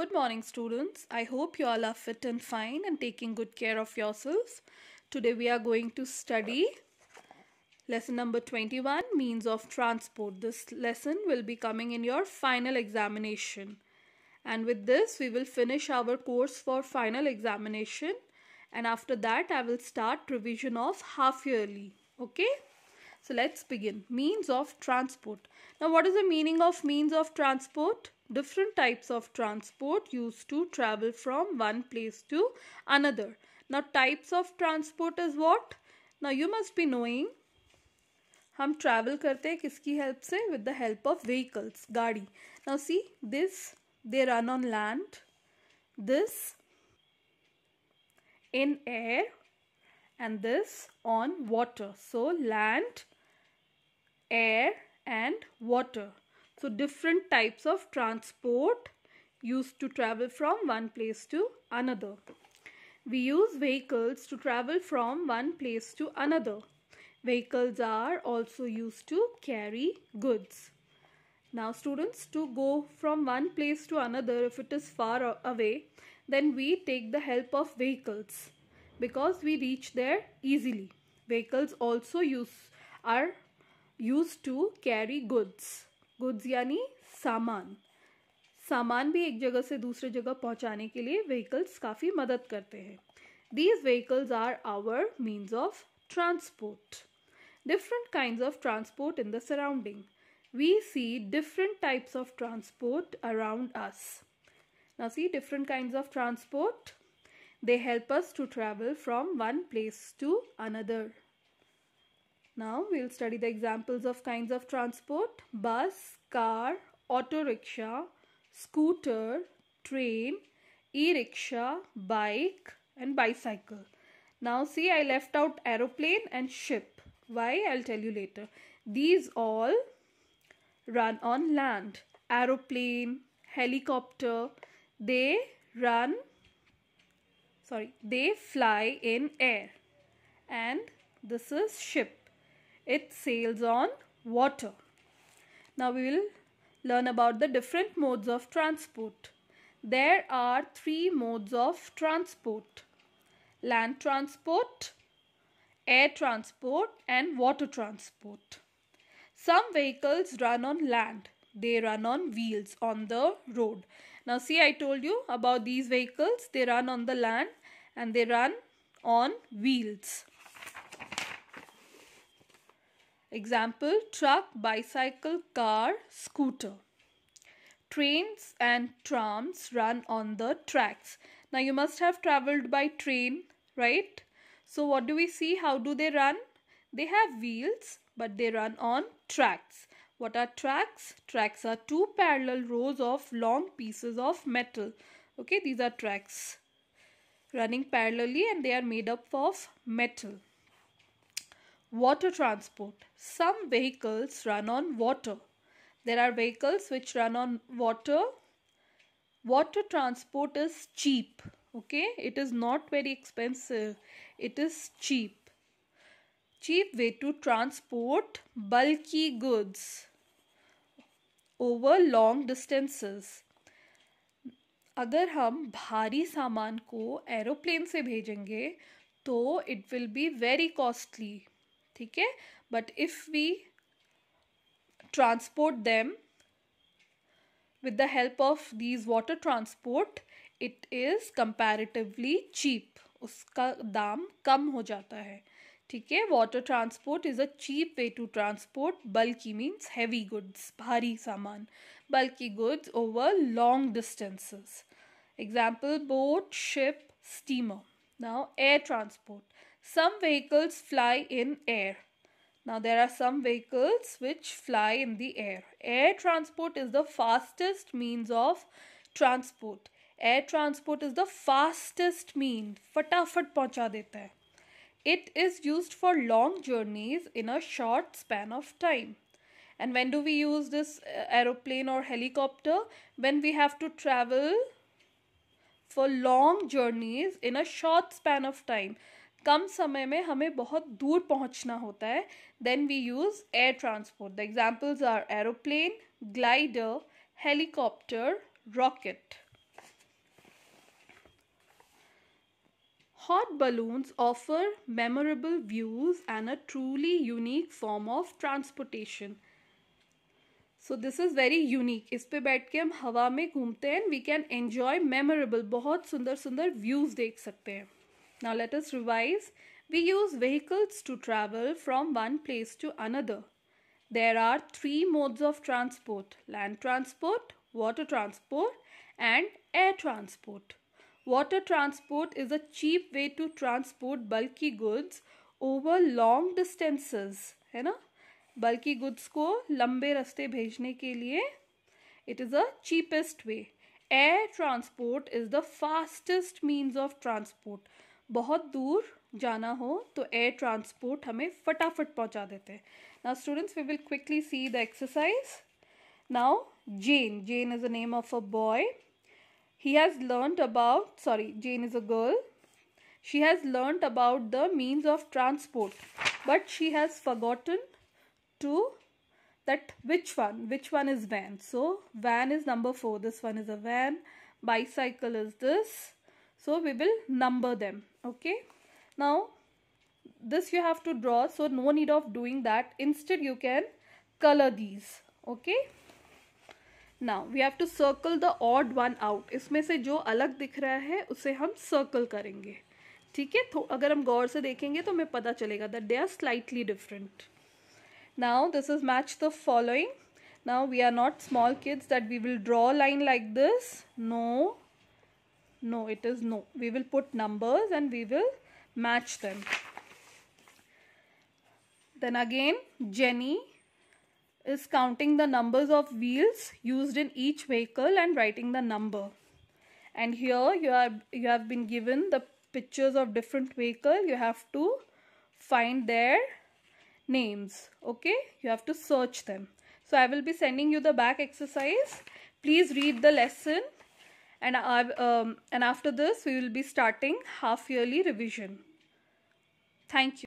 Good morning students. I hope you all are fit and fine and taking good care of yourselves. Today we are going to study lesson number 21 means of transport. This lesson will be coming in your final examination. And with this we will finish our course for final examination and after that I will start revision of half yearly. Okay. So let's begin. Means of transport. Now what is the meaning of means of transport? different types of transport used to travel from one place to another. Now types of transport is what? Now you must be knowing हम travel करते हैं किसकी help से with the help of vehicles गाड़ी now see this they run on land this in air and this on water so land air and water so different types of transport used to travel from one place to another. We use vehicles to travel from one place to another. Vehicles are also used to carry goods. Now students, to go from one place to another, if it is far away, then we take the help of vehicles because we reach there easily. Vehicles also use, are used to carry goods. Goods यानी सामान सामान भी एक जगह से दूसरे जगह पहुंचाने के लिए व्हीकल्स काफ़ी मदद करते हैं these vehicles are our means of transport different kind of transport in the surrounding we see different types of transport around us ना see different kind of transport they help us to travel from one place to another Now we will study the examples of kinds of transport. Bus, car, auto rickshaw, scooter, train, e-rickshaw, bike and bicycle. Now see I left out aeroplane and ship. Why? I'll tell you later. These all run on land. Aeroplane, helicopter, they run, sorry, they fly in air. And this is ship. It sails on water. Now we will learn about the different modes of transport. There are three modes of transport. Land transport, air transport and water transport. Some vehicles run on land. They run on wheels on the road. Now see I told you about these vehicles. They run on the land and they run on wheels. Example truck, bicycle, car, scooter. Trains and trams run on the tracks. Now you must have traveled by train, right? So what do we see? How do they run? They have wheels but they run on tracks. What are tracks? Tracks are two parallel rows of long pieces of metal. Okay, these are tracks running parallelly and they are made up of metal. Water transport. Some vehicles run on water. There are vehicles which run on water. Water transport is cheap. Okay, it is not very expensive. It is cheap. Cheap way to transport bulky goods over long distances. अगर हम भारी सामान को aeroplane से भेजेंगे तो it will be very costly ठीक है but if we transport them with the help of these water transport it is comparatively cheap उसका दाम कम हो जाता है ठीक है water transport is a cheap way to transport bulky means heavy goods भारी सामान bulky goods over long distances example boat ship steamer now air transport Some vehicles fly in air. Now there are some vehicles which fly in the air. Air transport is the fastest means of transport. Air transport is the fastest mean. फटाफट पहुंचा देता It is used for long journeys in a short span of time. And when do we use this uh, aeroplane or helicopter? When we have to travel for long journeys in a short span of time. कम समय में हमें बहुत दूर पहुंचना होता है then we use air transport the examples are aeroplane glider helicopter rocket hot balloons offer memorable views and a truly unique form of transportation so this is very unique इस पे बैठ के हम हवा में घूमते हैं वी कैन एन्जॉय मेमोरेबल बहुत सुंदर सुंदर व्यूज़ देख सकते हैं Now let us revise. We use vehicles to travel from one place to another. There are three modes of transport. Land transport, water transport and air transport. Water transport is a cheap way to transport bulky goods over long distances. है ना bulky goods को लंबे रास्ते भेजने के लिए it is the cheapest way. Air transport is the fastest means of transport. बहुत दूर जाना हो तो एयर ट्रांसपोर्ट हमें फटाफट पहुंचा देते हैं now students we will quickly see the exercise now Jane Jane is a name of a boy he has learn about sorry Jane is a girl she has learn about the means of transport but she has forgotten to that which one which one is van so van is number four this one is a van bicycle is this so we will number them okay now this you have to draw so no need of doing that instead you can color these okay now we have to circle the odd one out isme se jo alag dikh raha hai use hum circle करेंगे ठीक है agar hum gaur se dekhenge to तो pata chalega that they are slightly different now this is match the following now we are not small kids that we will draw draw line like this no No, it is no. We will put numbers and we will match them. Then again, Jenny is counting the numbers of wheels used in each vehicle and writing the number. And here you are you have been given the pictures of different vehicle. You have to find their names. Okay, you have to search them. So I will be sending you the back exercise. Please read the lesson and I, um, and after this we will be starting half yearly revision thank you